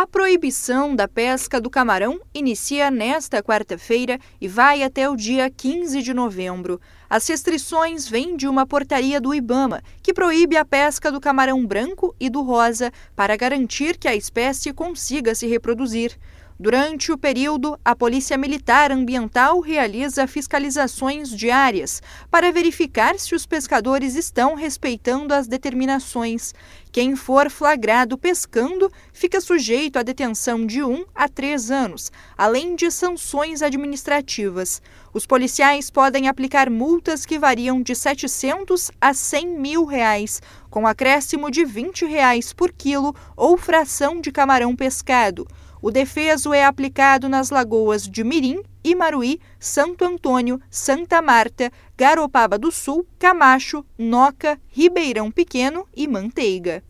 A proibição da pesca do camarão inicia nesta quarta-feira e vai até o dia 15 de novembro. As restrições vêm de uma portaria do Ibama, que proíbe a pesca do camarão branco e do rosa para garantir que a espécie consiga se reproduzir. Durante o período, a Polícia Militar Ambiental realiza fiscalizações diárias para verificar se os pescadores estão respeitando as determinações. Quem for flagrado pescando fica sujeito à detenção de um a três anos, além de sanções administrativas. Os policiais podem aplicar multas que variam de 700 a 100 mil reais, com acréscimo de 20 reais por quilo ou fração de camarão pescado. O defeso é aplicado nas lagoas de Mirim, Imaruí, Santo Antônio, Santa Marta, Garopaba do Sul, Camacho, Noca, Ribeirão Pequeno e Manteiga.